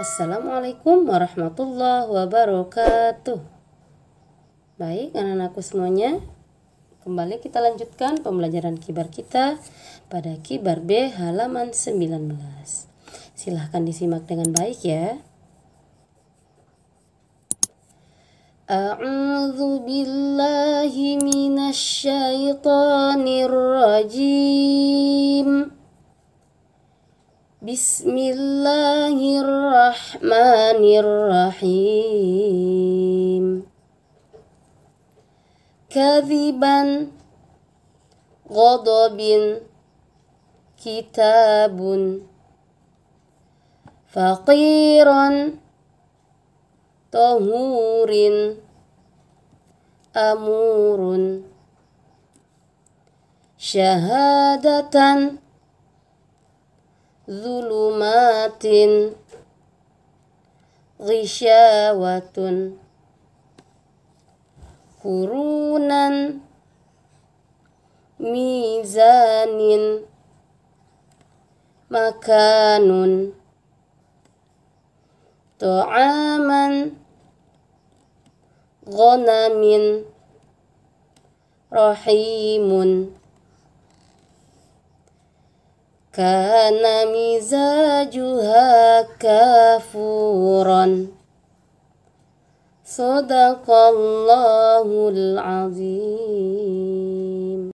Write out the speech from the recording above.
Assalamualaikum warahmatullahi wabarakatuh. Baik, anak-anakku semuanya, kembali kita lanjutkan pembelajaran kibar kita pada kibar B halaman 19. Silahkan disimak dengan baik ya. أعوذ billahi من بسم الله الرحمن الرحيم كذبا غضب كتاب فقيرا طهور أمور شهادة ظلمات غشاوة قرونا ميزان مكان طعاما غنم رحيم Kana mizajuha kafuran Sadaqallahul azim